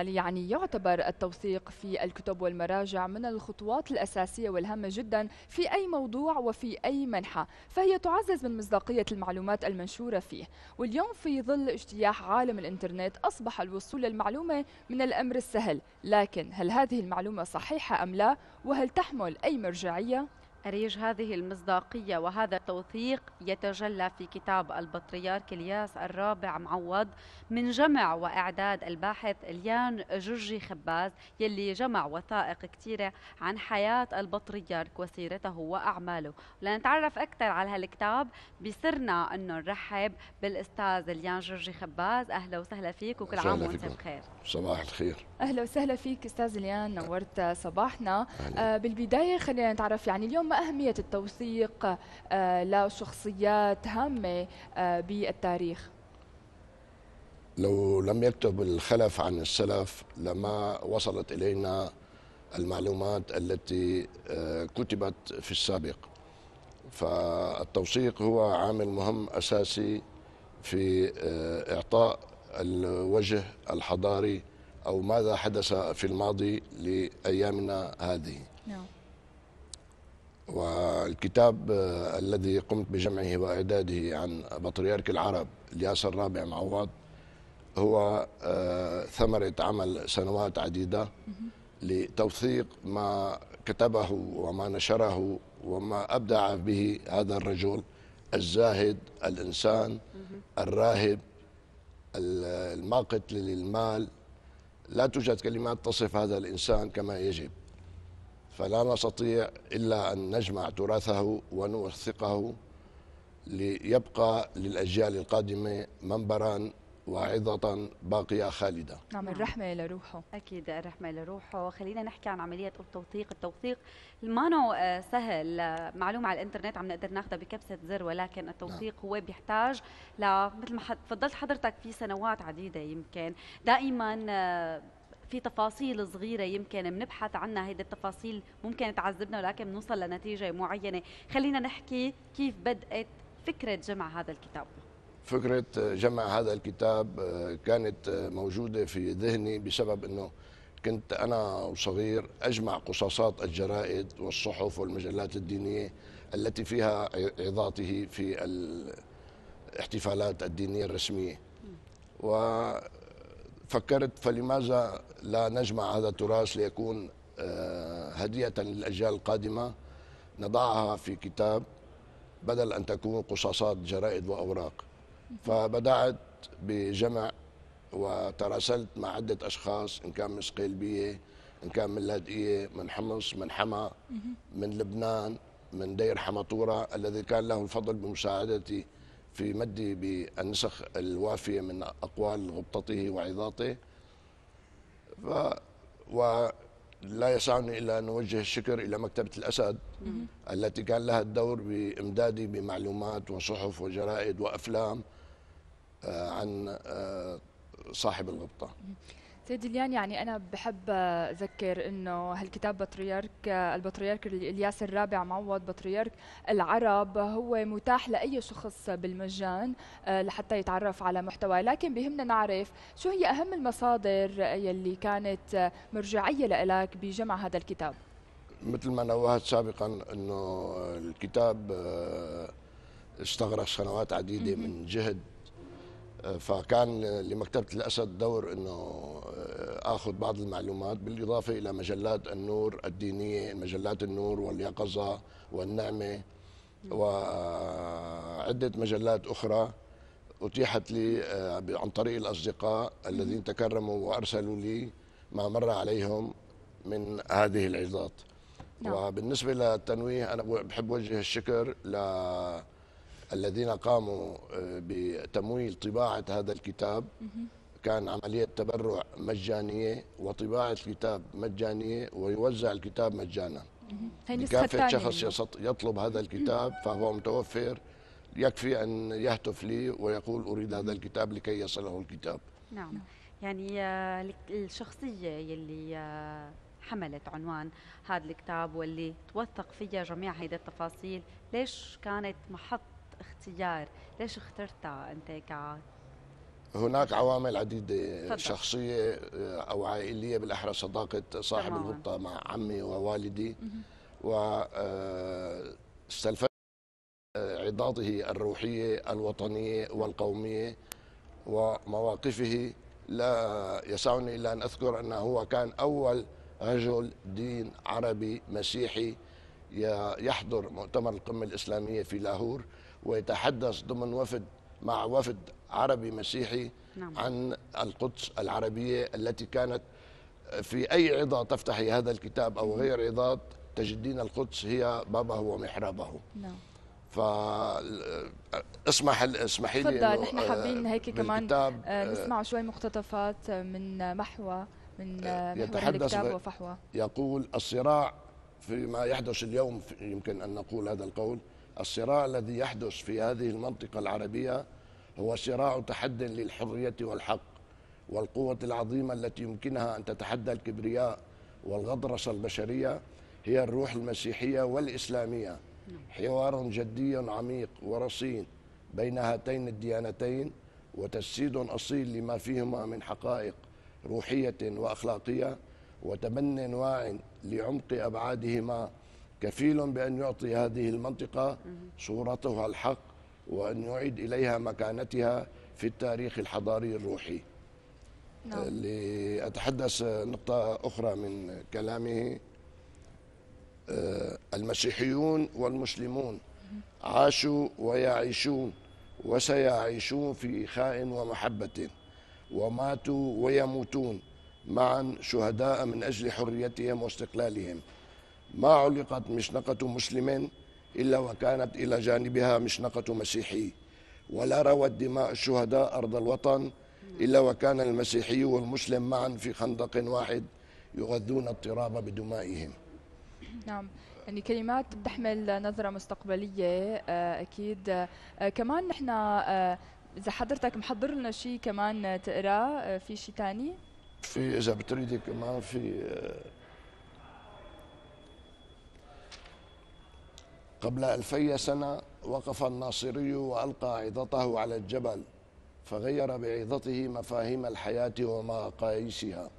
الإنساني يعني يعتبر التوثيق في الكتب والمراجع من الخطوات الأساسية والهامة جدا في أي موضوع وفي أي منحة فهي تعزز من مصداقية المعلومات المنشورة فيه واليوم في ظل اجتياح عالم الإنترنت أصبح الوصول للمعلومة من الأمر السهل لكن هل هذه المعلومة صحيحة أم لا وهل تحمل أي مرجعية؟ أريج هذه المصداقية وهذا التوثيق يتجلى في كتاب البطريرك الياس الرابع معوض من جمع وإعداد الباحث اليان جرجي خباز يلي جمع وثائق كثيرة عن حياة البطريرك وسيرته وأعماله لنتعرف أكثر على هالكتاب بسرنا أنه نرحب بالأستاذ اليان جرجي خباز أهلا وسهلا فيك وكل عام وأنت بخير صباح الخير أهلا وسهلا فيك أستاذ اليان نورت صباحنا أهلا. آه، بالبداية خلينا نتعرف يعني اليوم ثم أهمية التوثيق آه، لشخصيات هامة آه، بالتاريخ لو لم يكتب الخلف عن السلف لما وصلت إلينا المعلومات التي آه، كتبت في السابق فالتوثيق هو عامل مهم أساسي في إعطاء الوجه الحضاري أو ماذا حدث في الماضي لأيامنا هذه نعم. والكتاب آه، الذي قمت بجمعه وإعداده عن بطريرك العرب الياسر رابع معوض هو آه، ثمرة عمل سنوات عديدة لتوثيق ما كتبه وما نشره وما أبدع به هذا الرجل الزاهد الإنسان الراهب الماقت للمال لا توجد كلمات تصف هذا الإنسان كما يجب فلا نستطيع إلا أن نجمع تراثه ونوثقه ليبقى للأجيال القادمة منبرا واعظة باقية خالدة نعم, نعم. الرحمة لروحه أكيد الرحمة لروحه خلينا نحكي عن عملية التوثيق التوثيق مانو آه، سهل معلومة على الإنترنت عم نقدر ناخذها بكبسة زر ولكن نعم. التوثيق نعم. هو بيحتاج ل مثل ما تفضلت حضرتك في سنوات عديدة يمكن دائما آه، في تفاصيل صغيره يمكن بنبحث عنها هيدي التفاصيل ممكن تعذبنا ولكن بنوصل لنتيجه معينه خلينا نحكي كيف بدات فكره جمع هذا الكتاب فكرة جمع هذا الكتاب آه، كانت آه، موجودة في ذهني بسبب أنه كنت أنا وصغير أجمع قصاصات الجرائد والصحف والمجلات الدينية التي فيها عظاته في الاحتفالات الدينية الرسمية و فكرت فلماذا لا نجمع هذا التراث ليكون آه، هدية للأجيال القادمة نضعها في كتاب بدل أن تكون قصاصات جرائد وأوراق فبدأت بجمع وتراسلت مع عدة أشخاص إن كان من صقيلبية إن كان من لادئية من حمص من حما من لبنان من دير حمطورة الذي كان له الفضل بمساعدتي في مدي بالنسخ الوافية من أقوال غبطته وعظاته ف ولا يسعني إلا أن نوجه الشكر إلى مكتبة الأسد التي كان لها الدور بإمدادي بمعلومات وصحف وجرائد وأفلام آه، عن آه، صاحب الغبطة ديليان يعني انا بحب اذكر انه هالكتاب بطريرك البطريرك الياس الرابع معوض بطريرك العرب هو متاح لاي شخص بالمجان آه، لحتى يتعرف على محتوى لكن بهمنا نعرف شو هي اهم المصادر يلي كانت مرجعيه لإلك بجمع هذا الكتاب مثل ما نوهت سابقا انه الكتاب آه، استغرق سنوات عديده من جهد فكان لمكتبه الاسد دور انه آه، اخذ بعض المعلومات بالاضافه الى مجلات النور الدينيه مجلات النور واليقظه والنعمه وعده مجلات اخرى اتيحت لي آه، عن طريق الاصدقاء الذين تكرموا وارسلوا لي ما مر عليهم من هذه العظات نعم. وبالنسبه للتنويه انا بحب وجه الشكر ل الذين قاموا آه، بتمويل طباعة هذا الكتاب كان عملية تبرع مجانية وطباعة الكتاب مجانية ويوزع الكتاب مجانا كافة شخص يعني. يطلب هذا الكتاب فهو متوفر يكفي أن يهتف لي ويقول أريد هذا الكتاب لكي يصله الكتاب نعم, نعم. يعني آه، الشخصية يلي آه، حملت عنوان هذا الكتاب واللي توثق فيها جميع هذه التفاصيل ليش كانت محط اختيار ليش اخترتها انت ك هناك عوامل عديدة فضل. شخصية آه، أو عائلية بالأحرى صداقة صاحب الغطة الغبطة مع عمي ووالدي واستلفت آه، آه، عضاته الروحية الوطنية والقومية ومواقفه لا يسعني إلا أن أذكر أنه هو كان أول رجل دين عربي مسيحي يحضر مؤتمر القمة الإسلامية في لاهور ويتحدث ضمن وفد مع وفد عربي مسيحي نعم. عن القدس العربية التي كانت في أي عظة تفتحي هذا الكتاب أو نعم. غير عظات تجدين القدس هي بابه ومحرابه نعم فاسمح اسمحي لي تفضل نحن آه، حابين هيك كمان آه، آه، نسمع شوي مقتطفات من محوى من محور الكتاب وفحوى يقول الصراع فيما يحدث اليوم يمكن ان نقول هذا القول الصراع الذي يحدث في هذه المنطقة العربية هو صراع تحد للحرية والحق والقوة العظيمة التي يمكنها أن تتحدى الكبرياء والغطرسة البشرية هي الروح المسيحية والإسلامية نعم. حوار جدي عميق ورصين بين هاتين الديانتين وتجسيد أصيل لما فيهما من حقائق روحية وأخلاقية وتبني واع لعمق أبعادهما كفيل بأن يعطي هذه المنطقة صورتها الحق وأن يعيد إليها مكانتها في التاريخ الحضاري الروحي نعم. آه، لأتحدث نقطة أخرى من كلامه آه، المسيحيون والمسلمون عاشوا ويعيشون وسيعيشون في إخاء ومحبة وماتوا ويموتون معا شهداء من أجل حريتهم واستقلالهم ما علقت مشنقة مسلم إلا وكانت إلى جانبها مشنقة مسيحي ولا روت دماء الشهداء أرض الوطن إلا وكان المسيحي والمسلم معا في خندق واحد يغذون التراب بدمائهم نعم يعني كلمات بتحمل نظرة مستقبلية آه، أكيد آه، كمان نحن آه، إذا حضرتك محضر لنا شيء كمان تقراه في شيء ثاني في إذا بتريدي كمان في قبل ألفي سنة وقف الناصري وألقى عظته على الجبل فغير بعظته مفاهيم الحياة ومقاييسها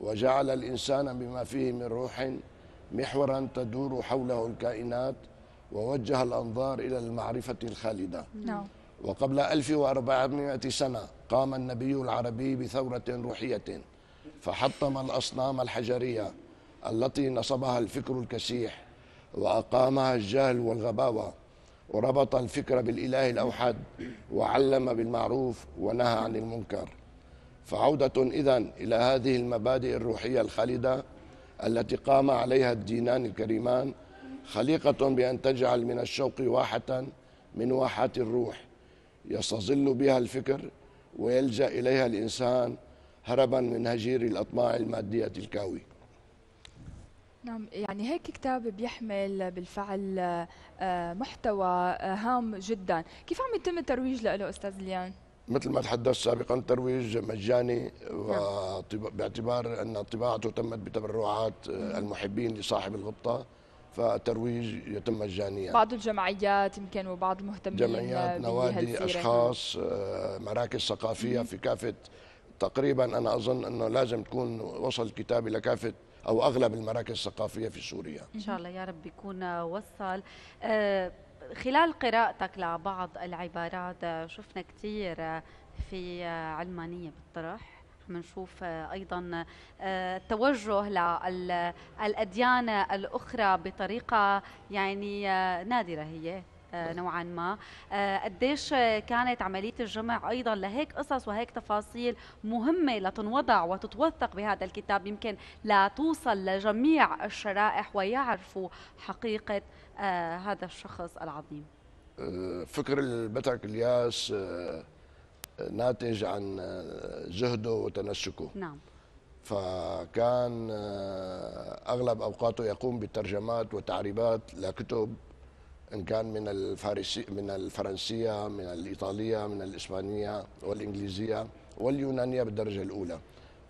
وجعل الإنسان بما فيه من روح محورا تدور حوله الكائنات ووجه الأنظار إلى المعرفة الخالدة نعم. وقبل 1400 سنة قام النبي العربي بثورة روحية فحطم الأصنام الحجرية التي نصبها الفكر الكسيح وأقامها الجهل والغباوة وربط الفكر بالإله الأوحد وعلم بالمعروف ونهى عن المنكر فعودة إذا إلى هذه المبادئ الروحية الخالدة التي قام عليها الدينان الكريمان خليقة بأن تجعل من الشوق واحة من واحات الروح يستظل بها الفكر ويلجأ إليها الإنسان هربا من هجير الأطماع المادية الكاوي نعم يعني هيك كتاب بيحمل بالفعل آه، محتوى آه، هام جدا كيف عم يتم الترويج له أستاذ ليان؟ مثل ما تحدثت سابقا ترويج مجاني نعم. باعتبار أن طباعته تمت بتبرعات آه، المحبين لصاحب الغبطة فالترويج يتم مجانيا بعض الجمعيات يمكن وبعض المهتمين جمعيات نوادي أشخاص مراكز ثقافية في كافة تقريبا أنا أظن أنه لازم تكون وصل الى لكافة او اغلب المراكز الثقافيه في سوريا ان شاء الله يا رب يكون وصل آه، خلال قراءتك لبعض العبارات آه، شفنا كثير آه، في علمانيه بالطرح بنشوف ايضا توجه للاديان الاخرى بطريقه يعني نادره هي آه، نوعا ما آه، قديش كانت عملية الجمع أيضا لهيك قصص وهيك تفاصيل مهمة لتنوضع وتتوثق بهذا الكتاب يمكن لتوصل لجميع الشرائح ويعرفوا حقيقة آه، هذا الشخص العظيم فكر البترك الياس ناتج عن جهده وتنسكه نعم فكان اغلب اوقاته يقوم بالترجمات وتعريبات لكتب ان كان من الفارسي من الفرنسيه من الايطاليه من الاسبانيه والانجليزيه واليونانيه بالدرجه الاولى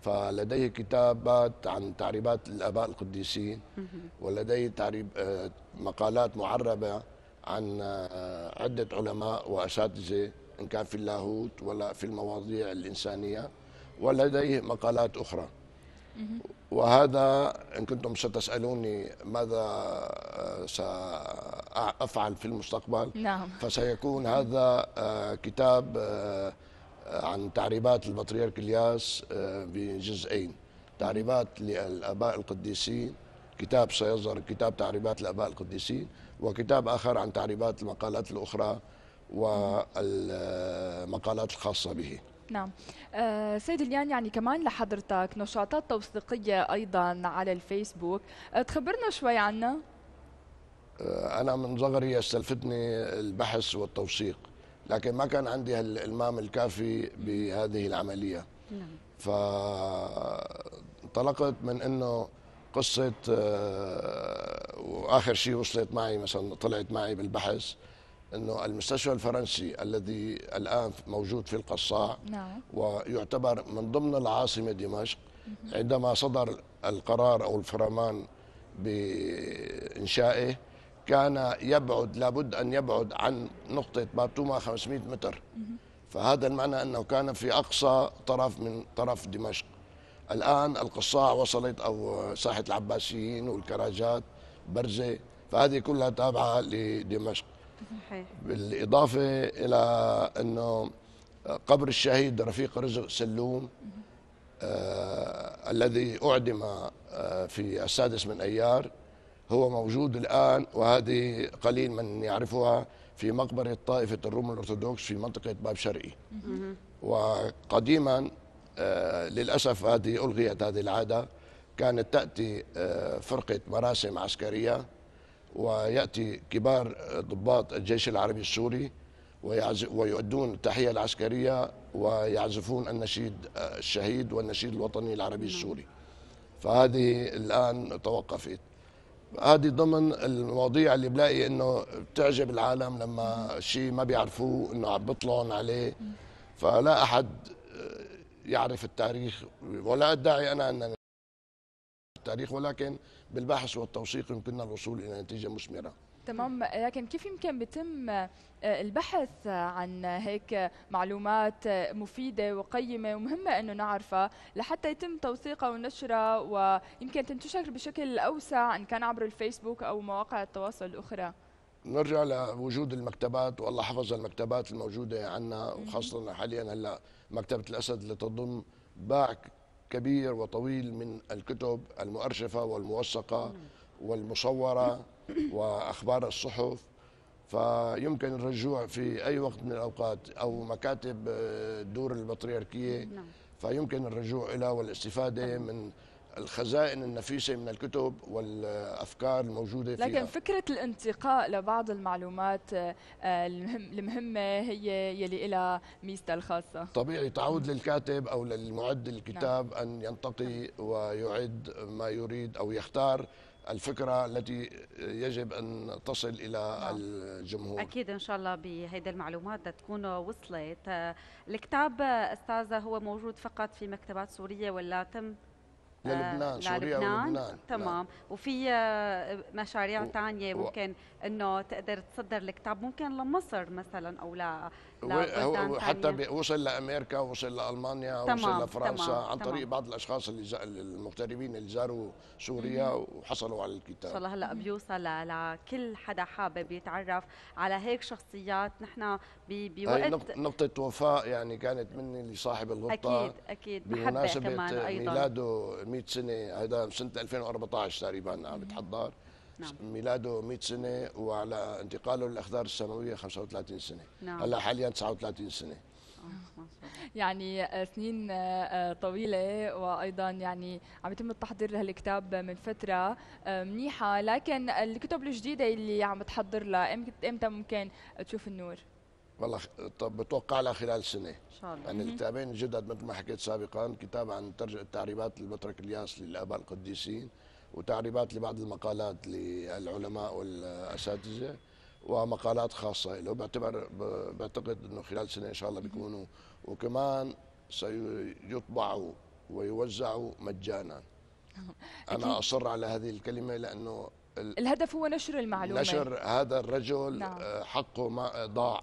فلديه كتابات عن تعريبات الاباء القديسين ولديه تعريب آه، مقالات معربه عن آه، عده علماء واساتذه ان كان في اللاهوت ولا في المواضيع الانسانيه ولديه مقالات اخرى وهذا ان كنتم ستسالوني ماذا آه، افعل في المستقبل نعم فسيكون هذا آه، كتاب آه، آه، عن تعريبات البطريرك الياس بجزئين تعريبات للاباء القديسين كتاب سيظهر كتاب تعريبات الاباء القديسين وكتاب اخر عن تعريبات المقالات الاخرى والمقالات الخاصه به نعم آه سيد اليان يعني كمان لحضرتك نشاطات توثيقية أيضا على الفيسبوك تخبرنا شوي عنها انا من صغري استلفتني البحث والتوثيق لكن ما كان عندي الالمام الكافي بهذه العمليه نعم فانطلقت من انه قصه آه، واخر شيء وصلت معي مثلا طلعت معي بالبحث انه المستشفى الفرنسي الذي الان موجود في القصاع نعم. ويعتبر من ضمن العاصمه دمشق عندما صدر القرار او الفرمان بانشائه كان يبعد لابد أن يبعد عن نقطة باتوما 500 متر فهذا المعنى أنه كان في أقصى طرف من طرف دمشق الآن القصاع وصلت أو ساحة العباسيين والكراجات برزة فهذه كلها تابعة لدمشق صحيح. بالإضافة إلى أنه قبر الشهيد رفيق رزق سلوم آه الذي أعدم آه في السادس من أيار هو موجود الآن وهذه قليل من يعرفها في مقبرة طائفة الروم الأرثوذكس في منطقة باب شرقي وقديما آه، للأسف هذه ألغيت هذه العادة كانت تأتي آه، فرقة مراسم عسكرية ويأتي كبار آه، ضباط الجيش العربي السوري ويؤدون التحية العسكرية ويعزفون النشيد الشهيد والنشيد الوطني العربي السوري فهذه الآن توقفت هذه ضمن المواضيع اللي بلاقي انه بتعجب العالم لما شيء ما بيعرفوه انه عم بيطلعون عليه فلا احد يعرف التاريخ ولا ادعي انا ان التاريخ ولكن بالبحث والتوثيق يمكننا الوصول الى نتيجه مثمره تمام لكن كيف يمكن بيتم آه، البحث عن هيك معلومات مفيدة وقيمة ومهمة أنه نعرفها لحتى يتم توثيقها ونشرها ويمكن تنتشر بشكل أوسع إن كان عبر الفيسبوك أو مواقع التواصل الأخرى نرجع لوجود المكتبات والله حفظ المكتبات الموجودة عندنا وخاصة حاليا هلا مكتبة الأسد اللي تضم باع كبير وطويل من الكتب المؤرشفة والموثقة والمصورة واخبار الصحف فيمكن الرجوع في اي وقت من الاوقات او مكاتب آه، الدور البطريركيه نعم. فيمكن الرجوع إلى والاستفادة نعم. من الخزائن النفيسة من الكتب والأفكار الموجودة فيها لكن فكرة الانتقاء لبعض المعلومات آه، آه، المهمة هي يلي لها ميزتها الخاصة طبيعي تعود نعم. للكاتب أو للمعد الكتاب نعم. أن ينتقي ويعد ما يريد أو يختار الفكره التي يجب ان تصل الى نعم. الجمهور اكيد ان شاء الله بهيدي المعلومات تكون وصلت الكتاب أستاذة هو موجود فقط في مكتبات سوريه ولا تم للبنان آه، سوريا ولبنان نعم. تمام لا. وفي آه، مشاريع ثانيه ممكن انه تقدر تصدر الكتاب ممكن لمصر مثلا او لا حتى وصل لامريكا وصل لالمانيا وصل لفرنسا عن طريق بعض الاشخاص اللي المغتربين اللي زاروا سوريا وحصلوا على الكتاب ان شاء الله هلا بيوصل لكل حدا حابب يتعرف على هيك شخصيات نحن بوقت نقطه وفاء يعني كانت مني لصاحب الغبطه اكيد اكيد بمناسبه كمان أيضاً. ميلاده 100 سنه هذا سنه 2014 تقريبا عم بتحضر نعم. ميلاده 100 سنه وعلى انتقاله للاخدار السماويه 35 سنه نعم. هلا حاليا 39 سنه آه، يعني آه، سنين آه، طويله وايضا يعني عم يتم التحضير لهالكتاب من فتره منيحه لكن الكتب الجديده اللي عم تحضر لها امتى ممكن تشوف النور والله طب بتوقع لها خلال سنه ان شاء الله يعني الكتابين جدد مثل ما حكيت سابقا كتاب عن تعريبات المترك الياس للاباء القديسين وتعريبات لبعض المقالات للعلماء والاساتذه ومقالات خاصه له بعتبر بعتقد انه خلال سنه ان شاء الله بيكونوا وكمان سيطبعوا ويوزعوا مجانا انا اصر على هذه الكلمه لانه الهدف هو نشر المعلومه نشر هذا الرجل نعم. حقه ما ضاع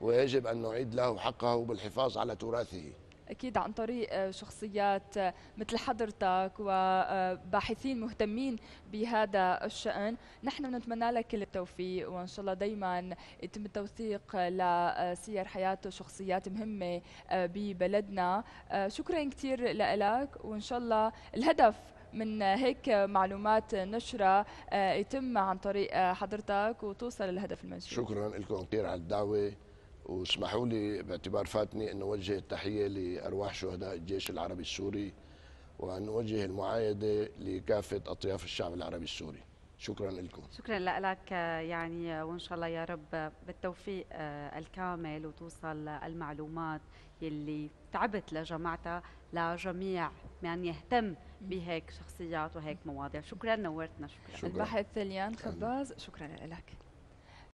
ويجب ان نعيد له حقه بالحفاظ على تراثه اكيد عن طريق آه، شخصيات آه، مثل حضرتك وباحثين آه، مهتمين بهذا الشان نحن بنتمنى لك كل التوفيق وان شاء الله دائما يتم التوثيق لسير حياه شخصيات مهمه ببلدنا شكرا كثير لك وان شاء الله الهدف من هيك معلومات نشرة يتم عن طريق حضرتك وتوصل للهدف المنشور شكرا لكم كثير على الدعوة واسمحوا لي باعتبار فاتني أن أوجه التحية لأرواح شهداء الجيش العربي السوري وأن أوجه المعايدة لكافة أطياف الشعب العربي السوري شكرا لكم شكرا لك يعني وان شاء الله يا رب بالتوفيق آه، الكامل وتوصل المعلومات يلي تعبت لجمعتها لجميع من يهتم بهيك شخصيات وهيك مواضيع شكرا نورتنا شكرا, شكرا. الباحث ليان خباز شكرا لك